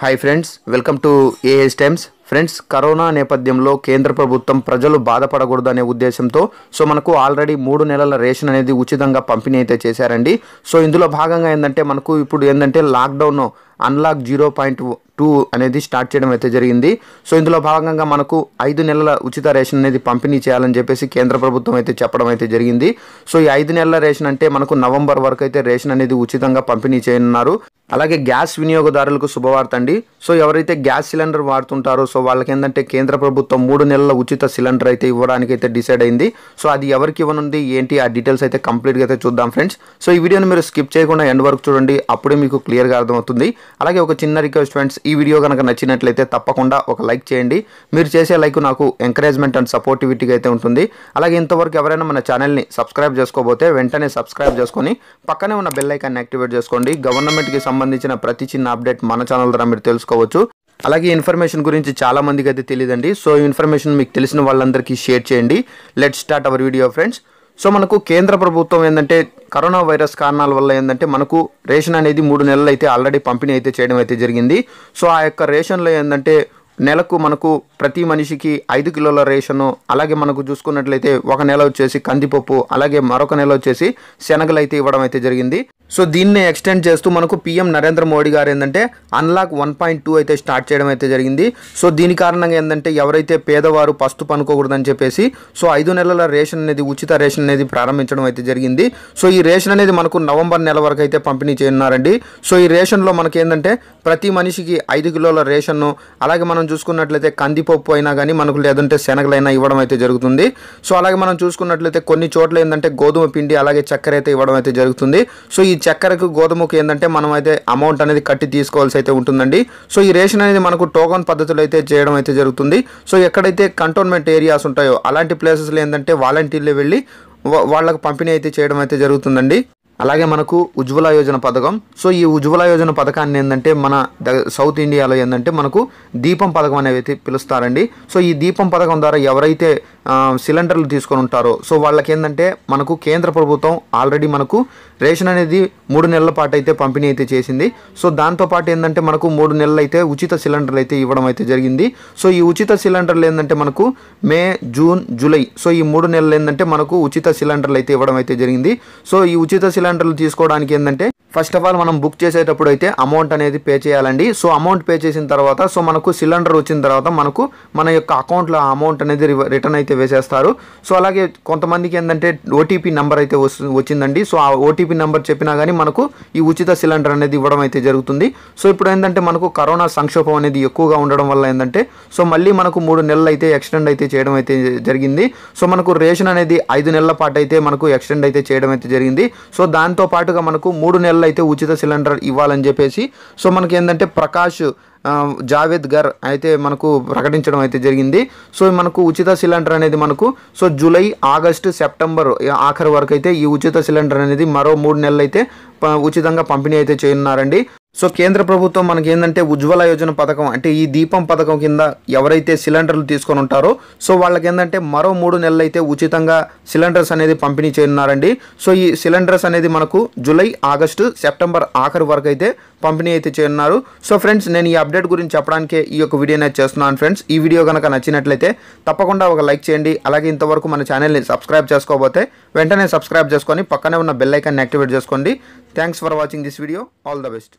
hi friends welcome to AS Times friends corona నేపథ్యంలో కేంద్ర ప్రభుత్వం ప్రజలు బాధపడకూడదు అనే ఉద్దేశంతో సో మనకు ఆల్రెడీ మూడు నెలల రేషన్ అనేది ఉచితంగా పంపిణీ అయితే చేశారండి సో ఇందులో భాగంగా ఏంటంటే మనకు ఇప్పుడు ఏంటంటే lockdown unlock zero point two అనేది స్టార్ట్ చేయడం అయితే జరిగింది సో ఇందులో భాగంగా మనకు ఐదు నెలల ఉచిత రేషన్ అనేది పంపిణీ చేయాలని చెప్పేసి కేంద్ర ప్రభుత్వం అయితే చెప్పడం అయితే జరిగింది సో ఈ ఐదు నెలల రేషన్ అంటే మనకు నవంబర్ వరకు అయితే రేషన్ అనేది ఉచితంగా పంపిణీ చేయనున్నారు అలాగే గ్యాస్ వినియోగదారులకు శుభవార్త అండి సో ఎవరైతే గ్యాస్ సిలిండర్ వాడుతుంటారో సో వాళ్ళకి ఏంటంటే కేంద్ర ప్రభుత్వం మూడు నెలల ఉచిత సిలిండర్ అయితే ఇవ్వడానికి అయితే డిసైడ్ అయింది సో అది ఎవరికి ఇవ్వనుంది ఏంటి ఆ డీటెయిల్స్ అయితే కంప్లీట్గా అయితే చూద్దాం ఫ్రెండ్స్ సో ఈ వీడియోని మీరు స్కిప్ చేయకుండా ఎండ్ వరకు చూడండి అప్పుడే మీకు క్లియర్గా అర్థమవుతుంది అలాగే ఒక చిన్న రిక్వెస్ట్ ఫ్రెండ్స్ ఈ వీడియో కనుక నచ్చినట్లయితే తప్పకుండా ఒక లైక్ చేయండి మీరు చేసే లైక్ నాకు ఎంకరేజ్మెంట్ అండ్ సపోర్టివిటీగా అయితే ఉంటుంది అలాగే ఇంతవరకు ఎవరైనా మన ఛానల్ని సబ్స్క్రైబ్ చేసుకోబోతే వెంటనే సబ్స్క్రైబ్ చేసుకొని పక్కనే ఉన్న బెల్ ఐకాన్ని యాక్టివేట్ చేసుకోండి గవర్నమెంట్కి సంబంధించిన ప్రతి చిన్న అప్డేట్ మన ఛానల్ ద్వారా మీరు తెలుసుకోవచ్చు అలాగే ఇన్ఫర్మేషన్ గురించి చాలా మందికి అయితే తెలియదండి సో ఇన్ఫర్మేషన్ మీకు తెలిసిన వాళ్ళందరికీ షేర్ చేయండి let start our video friends so మనకు కేంద్ర ప్రభుత్వం ఏంటంటే కరోనా వైరస్ కారణాల వల్ల ఏంటంటే మనకు రేషన్ అనేది మూడు నెలలు అయితే ఆల్రెడీ పంపిణీ అయితే చేయడం అయితే జరిగింది సో ఆ యొక్క రేషన్లో ఏంటంటే నెలకు మనకు ప్రతి మనిషికి ఐదు కిలోల రేషను అలాగే మనకు చూసుకున్నట్లయితే ఒక నెల వచ్చేసి కందిపప్పు అలాగే మరొక నెల వచ్చేసి శనగలు అయితే ఇవ్వడం అయితే జరిగింది సో దీన్ని ఎక్స్టెండ్ చేస్తూ మనకు పీఎం నరేంద్ర మోడీ గారు ఏంటంటే అన్లాక్ వన్ పాయింట్ టూ అయితే స్టార్ట్ చేయడం అయితే జరిగింది సో దీని కారణంగా ఏంటంటే ఎవరైతే పేదవారు పస్తు పనుకోకూడదని చెప్పేసి సో ఐదు నెలల రేషన్ అనేది ఉచిత రేషన్ అనేది ప్రారంభించడం అయితే జరిగింది సో ఈ రేషన్ అనేది మనకు నవంబర్ నెల వరకు అయితే పంపిణీ చేయనున్నారండి సో ఈ రేషన్లో మనకి ఏంటంటే ప్రతి మనిషికి ఐదు కిలోల రేషన్ను అలాగే మనం మనం చూసుకున్నట్లయితే కందిపప్పు అయినా కానీ మనకు లేదంటే శనగలైనా ఇవ్వడం అయితే జరుగుతుంది సో అలాగే మనం చూసుకున్నట్లయితే కొన్ని చోట్ల ఏంటంటే గోధుమ పిండి అలాగే చక్కెర అయితే ఇవ్వడం అయితే జరుగుతుంది సో ఈ చక్కెరకు గోధుమకు ఏంటంటే మనం అయితే అమౌంట్ అనేది కట్టి తీసుకోవాల్సి అయితే ఉంటుందండి సో ఈ రేషన్ అనేది మనకు టోకన్ పద్ధతిలో అయితే చేయడం అయితే జరుగుతుంది సో ఎక్కడైతే కంటోన్మెంట్ ఏరియాస్ ఉంటాయో అలాంటి ప్లేసెస్లో ఏంటంటే వాలంటీర్లు వెళ్ళి వాళ్ళకు పంపిణీ అయితే చేయడం అయితే జరుగుతుందండి అలాగే మనకు ఉజ్వల యోజన పథకం సో ఈ ఉజ్వల యోజన పథకాన్ని ఏంటంటే మన సౌత్ ఇండియాలో ఏంటంటే మనకు దీపం పథకం అనేది పిలుస్తారండి సో ఈ దీపం పథకం ద్వారా ఎవరైతే సిలిండర్లు తీసుకొని ఉంటారు సో వాళ్ళకి ఏంటంటే మనకు కేంద్ర ప్రభుత్వం ఆల్రెడీ మనకు రేషన్ అనేది మూడు నెలల పాటు అయితే పంపిణీ అయితే చేసింది సో దాంతోపాటు ఏంటంటే మనకు మూడు నెలలు అయితే ఉచిత సిలిండర్లు అయితే ఇవ్వడం అయితే జరిగింది సో ఈ ఉచిత సిలిండర్లు ఏంటంటే మనకు మే జూన్ జూలై సో ఈ మూడు నెలలు ఏంటంటే మనకు ఉచిత సిలిండర్లు అయితే ఇవ్వడం అయితే జరిగింది సో ఈ ఉచిత సిలిండర్లు తీసుకోవడానికి ఏంటంటే ఫస్ట్ ఆఫ్ ఆల్ మనం బుక్ చేసేటప్పుడు అయితే అమౌంట్ అనేది పే చేయాలండి సో అమౌంట్ పే చేసిన తర్వాత సో మనకు సిలిండర్ వచ్చిన తర్వాత మనకు మన యొక్క అకౌంట్లో అమౌంట్ అనేది రిటర్న్ అయితే వేసేస్తారు సో అలాగే కొంతమందికి ఏంటంటే ఓటీపీ నెంబర్ అయితే వచ్చిందండి సో ఆ ఓటీపీ నెంబర్ చెప్పినా కానీ మనకు ఈ ఉచిత సిలిండర్ అనేది ఇవ్వడం అయితే జరుగుతుంది సో ఇప్పుడు ఏంటంటే మనకు కరోనా సంక్షోభం అనేది ఎక్కువగా ఉండడం వల్ల ఏంటంటే సో మళ్ళీ మనకు మూడు నెలలు అయితే ఎక్స్టెండ్ అయితే చేయడం అయితే జరిగింది సో మనకు రేషన్ అనేది ఐదు నెలల పాటు అయితే మనకు ఎక్స్టెండ్ అయితే చేయడం అయితే జరిగింది సో దాంతో పాటుగా మనకు మూడు నెలలు అయితే ఉచిత సిలిండర్ ఇవ్వాలని చెప్పేసి సో మనకి ఏంటంటే ప్రకాష్ జావేద్ గర్ అయితే మనకు ప్రకటించడం అయితే జరిగింది సో మనకు ఉచిత సిలిండర్ అనేది మనకు సో జూలై ఆగస్టు సెప్టెంబర్ ఆఖరి వరకు అయితే ఈ ఉచిత సిలిండర్ అనేది మరో మూడు నెలలు అయితే ఉచితంగా పంపిణీ అయితే చేయనున్నారండి సో కేంద్ర ప్రభుత్వం మనకి ఏంటంటే ఉజ్వల యోజన పథకం అంటే ఈ దీపం పథకం కింద ఎవరైతే సిలిండర్లు తీసుకొని ఉంటారో సో వాళ్ళకి ఏంటంటే మరో మూడు నెలలు అయితే ఉచితంగా సిలిండర్స్ అనేది పంపిణీ చేయనున్నారండి సో ఈ సిలిండర్స్ అనేది మనకు జూలై ఆగస్టు సెప్టెంబర్ ఆఖరి వరకు అయితే పంపిణీ అయితే చేయనున్నారు సో ఫ్రెండ్స్ నేను ఈ అప్డేట్ గురించి చెప్పడానికే ఈ యొక్క వీడియో అనేది చేస్తున్నాను ఫ్రెండ్స్ ఈ వీడియో కనుక నచ్చినట్లయితే తప్పకుండా ఒక లైక్ చేయండి అలాగే ఇంతవరకు మన ఛానల్ని సబ్స్క్రైబ్ చేసుకోకపోతే వెంటనే సబ్స్క్రైబ్ చేసుకొని పక్కనే ఉన్న బెల్ ఐకాన్ని యాక్టివేట్ చేసుకోండి thanks for watching this video all the best